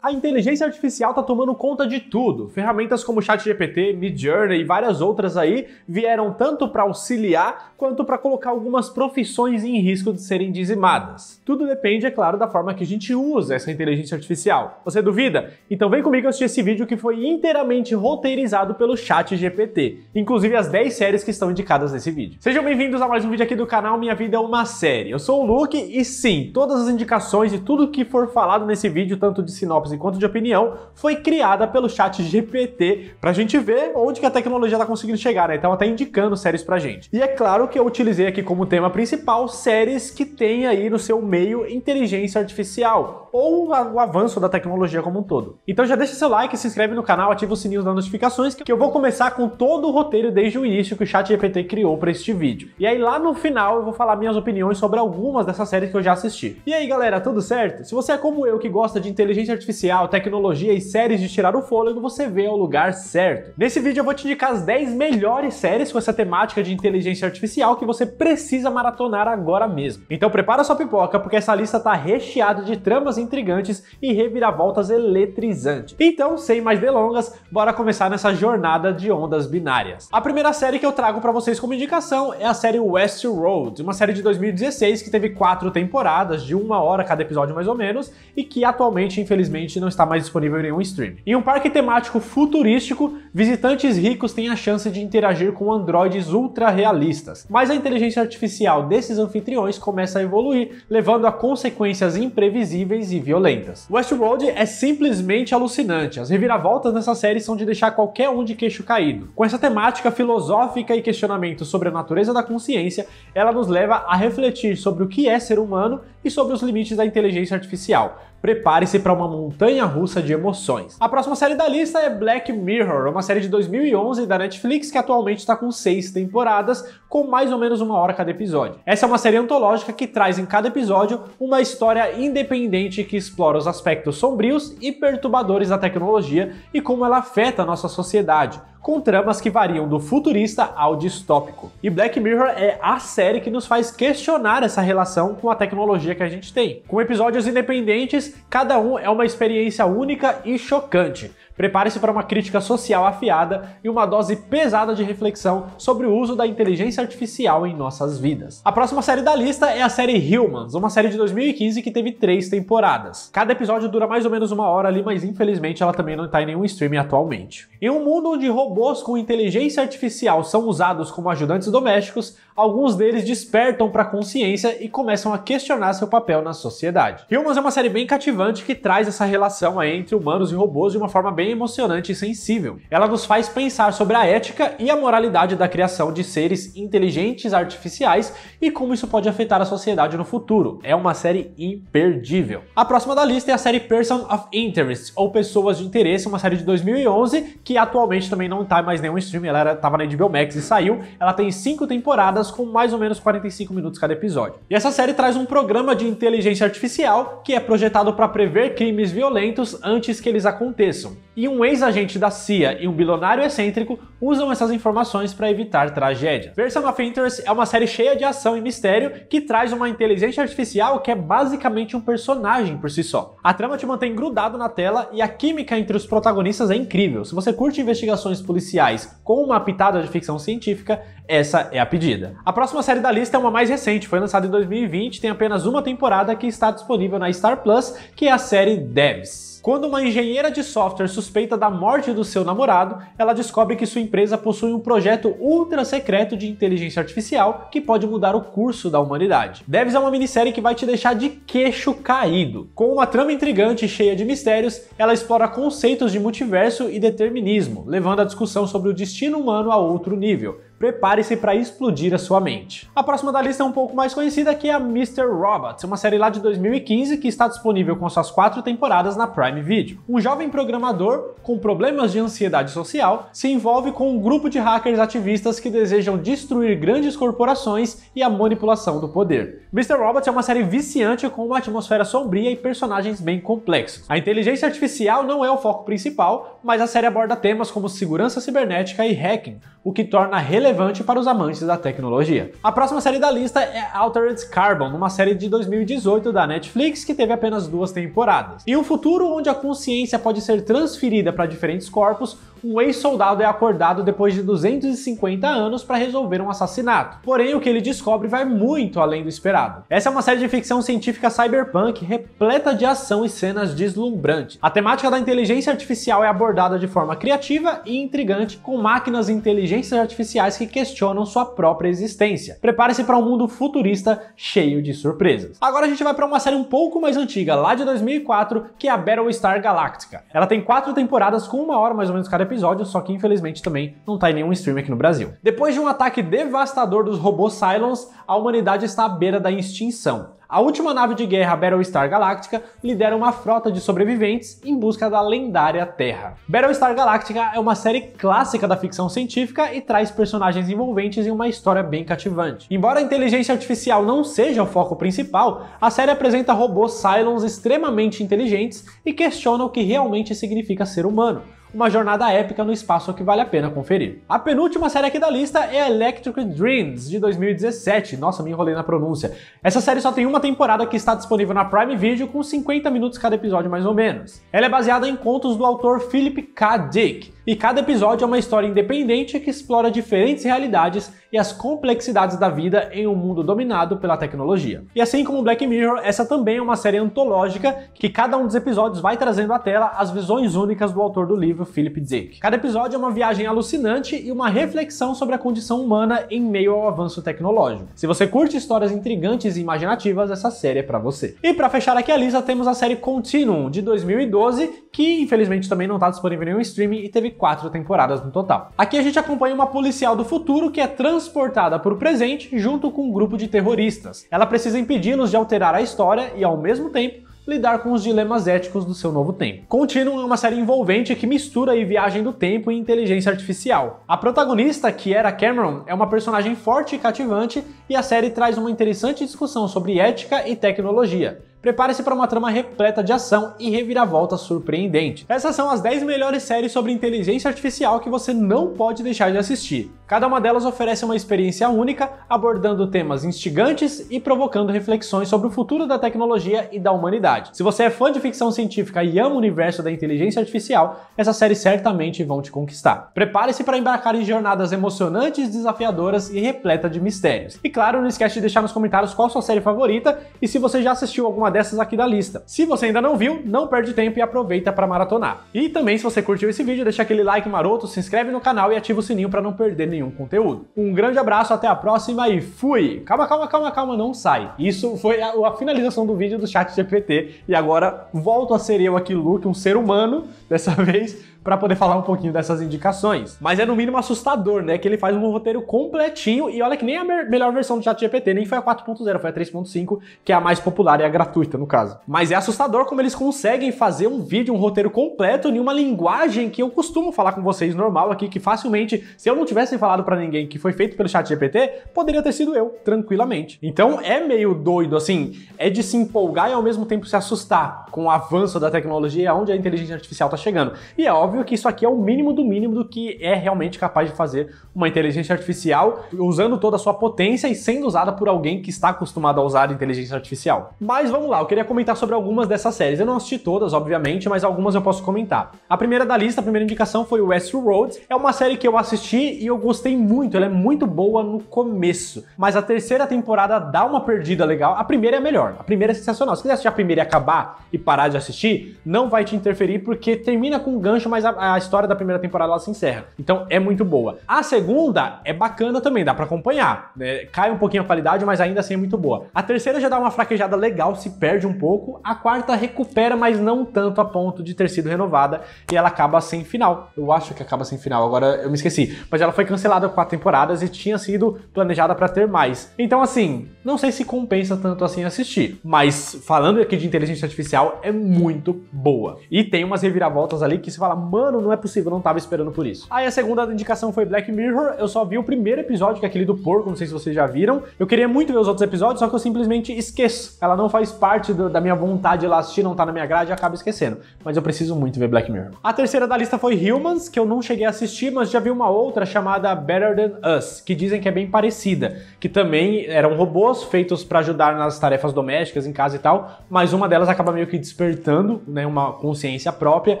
A inteligência artificial está tomando conta de tudo. Ferramentas como ChatGPT, Midjourney e várias outras aí vieram tanto para auxiliar quanto para colocar algumas profissões em risco de serem dizimadas. Tudo depende, é claro, da forma que a gente usa essa inteligência artificial. Você duvida? Então vem comigo assistir esse vídeo que foi inteiramente roteirizado pelo ChatGPT, inclusive as 10 séries que estão indicadas nesse vídeo. Sejam bem-vindos a mais um vídeo aqui do canal Minha Vida é uma Série. Eu sou o Luke e sim, todas as indicações e tudo que for falado nesse vídeo, tanto de sinopse Jobs enquanto de opinião foi criada pelo chat GPT para a gente ver onde que a tecnologia está conseguindo chegar, né? Então até tá indicando séries pra gente. E é claro que eu utilizei aqui como tema principal séries que tem aí no seu meio inteligência artificial ou o avanço da tecnologia como um todo. Então já deixa seu like, se inscreve no canal, ativa o sininho das notificações que eu vou começar com todo o roteiro desde o início que o chat GPT criou para este vídeo. E aí lá no final eu vou falar minhas opiniões sobre algumas dessas séries que eu já assisti. E aí galera, tudo certo? Se você é como eu que gosta de inteligência artificial artificial, tecnologia e séries de tirar o fôlego, você vê ao lugar certo. Nesse vídeo eu vou te indicar as 10 melhores séries com essa temática de inteligência artificial que você precisa maratonar agora mesmo. Então prepara sua pipoca, porque essa lista tá recheada de tramas intrigantes e reviravoltas eletrizantes. Então, sem mais delongas, bora começar nessa jornada de ondas binárias. A primeira série que eu trago para vocês como indicação é a série Westworld, uma série de 2016 que teve quatro temporadas, de uma hora cada episódio mais ou menos, e que atualmente, infelizmente, infelizmente não está mais disponível em nenhum stream. Em um parque temático futurístico, visitantes ricos têm a chance de interagir com androides ultra realistas, mas a inteligência artificial desses anfitriões começa a evoluir, levando a consequências imprevisíveis e violentas. Westworld é simplesmente alucinante, as reviravoltas nessa série são de deixar qualquer um de queixo caído. Com essa temática filosófica e questionamento sobre a natureza da consciência, ela nos leva a refletir sobre o que é ser humano e sobre os limites da inteligência artificial. Prepare-se para uma montanha russa de emoções. A próxima série da lista é Black Mirror, uma série de 2011 da Netflix que atualmente está com seis temporadas, com mais ou menos uma hora cada episódio. Essa é uma série antológica que traz em cada episódio uma história independente que explora os aspectos sombrios e perturbadores da tecnologia e como ela afeta a nossa sociedade com tramas que variam do futurista ao distópico. E Black Mirror é a série que nos faz questionar essa relação com a tecnologia que a gente tem. Com episódios independentes, cada um é uma experiência única e chocante Prepare-se para uma crítica social afiada e uma dose pesada de reflexão sobre o uso da inteligência artificial em nossas vidas. A próxima série da lista é a série Humans, uma série de 2015 que teve três temporadas. Cada episódio dura mais ou menos uma hora ali, mas infelizmente ela também não está em nenhum streaming atualmente. Em um mundo onde robôs com inteligência artificial são usados como ajudantes domésticos, alguns deles despertam para a consciência e começam a questionar seu papel na sociedade. Humans é uma série bem cativante que traz essa relação aí entre humanos e robôs de uma forma bem emocionante e sensível. Ela nos faz pensar sobre a ética e a moralidade da criação de seres inteligentes artificiais e como isso pode afetar a sociedade no futuro. É uma série imperdível. A próxima da lista é a série Person of Interest, ou Pessoas de Interesse, uma série de 2011 que atualmente também não está mais nenhum stream, ela estava na HBO Max e saiu. Ela tem cinco temporadas temporadas com mais ou menos 45 minutos cada episódio. E essa série traz um programa de inteligência artificial que é projetado para prever crimes violentos antes que eles aconteçam. E um ex-agente da CIA e um bilionário excêntrico usam essas informações para evitar tragédia. Person of Interest é uma série cheia de ação e mistério que traz uma inteligência artificial que é basicamente um personagem por si só. A trama te mantém grudado na tela e a química entre os protagonistas é incrível. Se você curte investigações policiais com uma pitada de ficção científica, essa é a pedida. A próxima série da lista é uma mais recente, foi lançada em 2020, tem apenas uma temporada que está disponível na Star Plus, que é a série Devs. Quando uma engenheira de software suspeita da morte do seu namorado, ela descobre que sua empresa possui um projeto ultra secreto de inteligência artificial que pode mudar o curso da humanidade. Devs é uma minissérie que vai te deixar de queixo caído. Com uma trama intrigante e cheia de mistérios, ela explora conceitos de multiverso e determinismo, levando a discussão sobre o destino humano a outro nível prepare-se para explodir a sua mente. A próxima da lista é um pouco mais conhecida, que é a Mr. Robots, uma série lá de 2015 que está disponível com suas quatro temporadas na Prime Video. Um jovem programador com problemas de ansiedade social se envolve com um grupo de hackers ativistas que desejam destruir grandes corporações e a manipulação do poder. Mr. Robot é uma série viciante com uma atmosfera sombria e personagens bem complexos. A inteligência artificial não é o foco principal, mas a série aborda temas como segurança cibernética e hacking, o que torna relevante para os amantes da tecnologia. A próxima série da lista é Altered Carbon, uma série de 2018 da Netflix que teve apenas duas temporadas. Em um futuro onde a consciência pode ser transferida para diferentes corpos, um ex-soldado é acordado depois de 250 anos para resolver um assassinato. Porém, o que ele descobre vai muito além do esperado esperado. Essa é uma série de ficção científica cyberpunk repleta de ação e cenas deslumbrantes. A temática da inteligência artificial é abordada de forma criativa e intrigante com máquinas e inteligências artificiais que questionam sua própria existência. Prepare-se para um mundo futurista cheio de surpresas. Agora a gente vai para uma série um pouco mais antiga, lá de 2004, que é a Battlestar Galactica. Ela tem quatro temporadas com uma hora mais ou menos cada episódio, só que infelizmente também não está em nenhum stream aqui no Brasil. Depois de um ataque devastador dos robôs Cylons, a humanidade está à beira da da extinção. A última nave de guerra Battlestar Galactica lidera uma frota de sobreviventes em busca da lendária Terra. Battlestar Galactica é uma série clássica da ficção científica e traz personagens envolventes em uma história bem cativante. Embora a inteligência artificial não seja o foco principal, a série apresenta robôs Cylons extremamente inteligentes e questiona o que realmente significa ser humano uma jornada épica no espaço que vale a pena conferir. A penúltima série aqui da lista é Electric Dreams, de 2017. Nossa, me enrolei na pronúncia. Essa série só tem uma temporada que está disponível na Prime Video, com 50 minutos cada episódio mais ou menos. Ela é baseada em contos do autor Philip K. Dick, e cada episódio é uma história independente que explora diferentes realidades e as complexidades da vida em um mundo dominado pela tecnologia. E assim como Black Mirror, essa também é uma série antológica que cada um dos episódios vai trazendo à tela as visões únicas do autor do livro Philip Dick. Cada episódio é uma viagem alucinante e uma reflexão sobre a condição humana em meio ao avanço tecnológico. Se você curte histórias intrigantes e imaginativas, essa série é para você. E para fechar aqui a lista, temos a série Continuum de 2012, que infelizmente também não está disponível em nenhum streaming e teve quatro temporadas no total. Aqui a gente acompanha uma policial do futuro que é transportada para o presente junto com um grupo de terroristas. Ela precisa impedi-los de alterar a história e, ao mesmo tempo, lidar com os dilemas éticos do seu novo tempo. Continuum é uma série envolvente que mistura aí viagem do tempo e inteligência artificial. A protagonista, que era Cameron, é uma personagem forte e cativante e a série traz uma interessante discussão sobre ética e tecnologia. Prepare-se para uma trama repleta de ação e reviravolta surpreendente. Essas são as 10 melhores séries sobre inteligência artificial que você não pode deixar de assistir. Cada uma delas oferece uma experiência única, abordando temas instigantes e provocando reflexões sobre o futuro da tecnologia e da humanidade. Se você é fã de ficção científica e ama o universo da inteligência artificial, essas séries certamente vão te conquistar. Prepare-se para embarcar em jornadas emocionantes, desafiadoras e repleta de mistérios. E claro, não esquece de deixar nos comentários qual sua série favorita e se você já assistiu alguma uma dessas aqui da lista. Se você ainda não viu, não perde tempo e aproveita para maratonar. E também, se você curtiu esse vídeo, deixa aquele like maroto, se inscreve no canal e ativa o sininho para não perder nenhum conteúdo. Um grande abraço, até a próxima e fui! Calma, calma, calma, calma, não sai. Isso foi a, a finalização do vídeo do chat GPT e agora volto a ser eu aqui, Luke, um ser humano, dessa vez, para poder falar um pouquinho dessas indicações. Mas é no mínimo assustador, né? Que ele faz um roteiro completinho e olha que nem a me melhor versão do ChatGPT, nem foi a 4.0, foi a 3.5, que é a mais popular e a gratuita, no caso. Mas é assustador como eles conseguem fazer um vídeo, um roteiro completo em uma linguagem que eu costumo falar com vocês normal aqui, que facilmente, se eu não tivesse falado para ninguém que foi feito pelo ChatGPT, poderia ter sido eu, tranquilamente. Então é meio doido, assim, é de se empolgar e ao mesmo tempo se assustar com o avanço da tecnologia, onde a inteligência artificial tá chegando. E é óbvio que isso aqui é o mínimo do mínimo do que é realmente capaz de fazer uma inteligência artificial, usando toda a sua potência e sendo usada por alguém que está acostumado a usar inteligência artificial. Mas vamos lá, eu queria comentar sobre algumas dessas séries. Eu não assisti todas, obviamente, mas algumas eu posso comentar. A primeira da lista, a primeira indicação foi Westworld. É uma série que eu assisti e eu gostei muito, ela é muito boa no começo. Mas a terceira temporada dá uma perdida legal. A primeira é melhor, a primeira é sensacional. Se quiser assistir a primeira e acabar e parar de assistir, não vai te interferir porque termina com um gancho, mas a, a história da primeira temporada ela se encerra. Então é muito boa. A segunda é bacana também, dá para acompanhar. Né? cai um pouquinho a qualidade, mas ainda assim é muito boa. A terceira já dá uma fraquejada legal, se perde um pouco. A quarta recupera, mas não tanto a ponto de ter sido renovada. E ela acaba sem final. Eu acho que acaba sem final, agora eu me esqueci. Mas ela foi cancelada quatro temporadas e tinha sido planejada para ter mais. Então, assim, não sei se compensa tanto assim assistir. Mas falando aqui de inteligência artificial, é muito boa. E tem umas reviravoltas reviravoltas ali que você fala, mano, não é possível, não tava esperando por isso. Aí a segunda indicação foi Black Mirror, eu só vi o primeiro episódio, que é aquele do porco, não sei se vocês já viram. Eu queria muito ver os outros episódios, só que eu simplesmente esqueço. Ela não faz parte do, da minha vontade de lá assistir, não tá na minha grade e acaba esquecendo. Mas eu preciso muito ver Black Mirror. A terceira da lista foi Humans, que eu não cheguei a assistir, mas já vi uma outra chamada Better Than Us, que dizem que é bem parecida, que também eram robôs feitos para ajudar nas tarefas domésticas, em casa e tal, mas uma delas acaba meio que despertando, né, uma consciência própria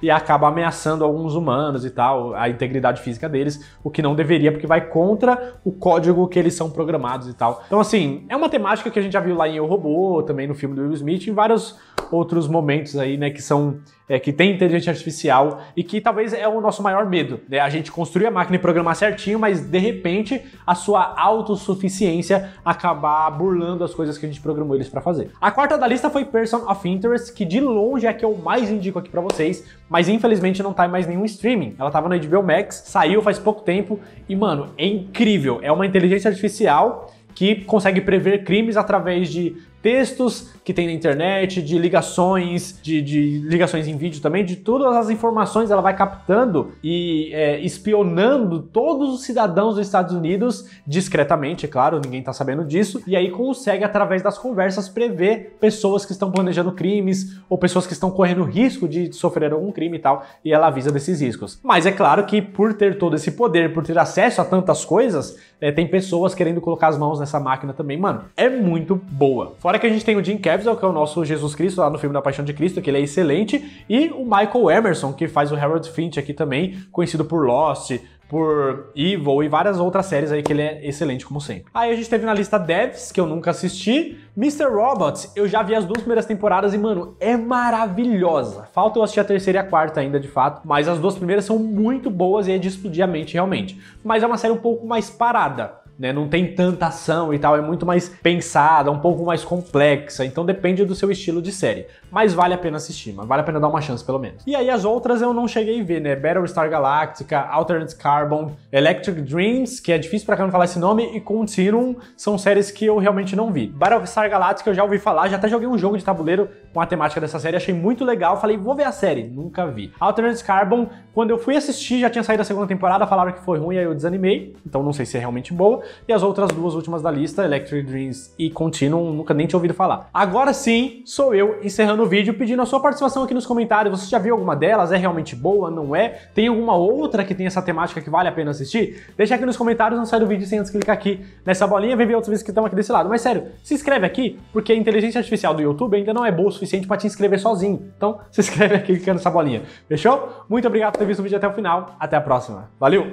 e acaba ameaçando alguns humanos e tal, a integridade física deles, o que não deveria, porque vai contra o código que eles são programados e tal. Então, assim, é uma temática que a gente já viu lá em Eu Robô, também no filme do Will Smith, em vários outros momentos aí, né, que são é, que tem inteligência artificial e que talvez é o nosso maior medo, né? A gente construir a máquina e programar certinho, mas de repente a sua autossuficiência acabar burlando as coisas que a gente programou eles para fazer. A quarta da lista foi Person of Interest, que de longe é a que eu mais indico aqui para vocês, mas infelizmente não tá em mais nenhum streaming. Ela tava no HBO Max, saiu faz pouco tempo e mano, é incrível. É uma inteligência artificial que consegue prever crimes através de textos que tem na internet, de ligações, de, de, ligações em vídeo também, de todas as informações ela vai captando e é, espionando todos os cidadãos dos Estados Unidos, discretamente, é claro, ninguém tá sabendo disso, e aí consegue, através das conversas, prever pessoas que estão planejando crimes ou pessoas que estão correndo risco de sofrer algum crime e tal, e ela avisa desses riscos. Mas é claro que por ter todo esse poder, por ter acesso a tantas coisas, é, tem pessoas querendo colocar as mãos nessa máquina também, mano. É muito boa. Fora Fora que a gente tem o Jim Caviezel, que é o nosso Jesus Cristo lá no filme da Paixão de Cristo, que ele é excelente, e o Michael Emerson, que faz o Harold Finch aqui também, conhecido por Lost, por Evil e várias outras séries aí que ele é excelente, como sempre. Aí a gente teve na lista Devs, que eu nunca assisti. Mr. Robots, eu já vi as duas primeiras temporadas e, mano, é maravilhosa. Falta eu assistir a terceira e a quarta ainda, de fato, mas as duas primeiras são muito boas e é de explodir a mente, realmente. Mas é uma série um pouco mais parada né? Não tem tanta ação e tal, é muito mais pensada, um pouco mais complexa, então depende do seu estilo de série mas vale a pena assistir, mas vale a pena dar uma chance pelo menos. E aí as outras eu não cheguei a ver, né? Battlestar Galactica, Alternate Carbon, Electric Dreams, que é difícil pra caramba falar esse nome, e Continuum são séries que eu realmente não vi. Battlestar Galactica eu já ouvi falar, já até joguei um jogo de tabuleiro com a temática dessa série, achei muito legal, falei, vou ver a série, nunca vi. Alternate Carbon, quando eu fui assistir, já tinha saído a segunda temporada, falaram que foi ruim, aí eu desanimei, então não sei se é realmente boa. E as outras duas últimas da lista, Electric Dreams e Continuum, nunca nem tinha ouvido falar. Agora sim, sou eu encerrando no vídeo pedindo a sua participação aqui nos comentários. Você já viu alguma delas? É realmente boa? Não é? Tem alguma outra que tem essa temática que vale a pena assistir? Deixa aqui nos comentários, não sai do vídeo sem antes clicar aqui nessa bolinha, vem ver outros vídeos que estão aqui desse lado. Mas sério, se inscreve aqui, porque a inteligência artificial do YouTube ainda não é boa o suficiente para te inscrever sozinho. Então se inscreve aqui clicando nessa bolinha. Fechou? Muito obrigado por ter visto o vídeo até o final. Até a próxima. Valeu!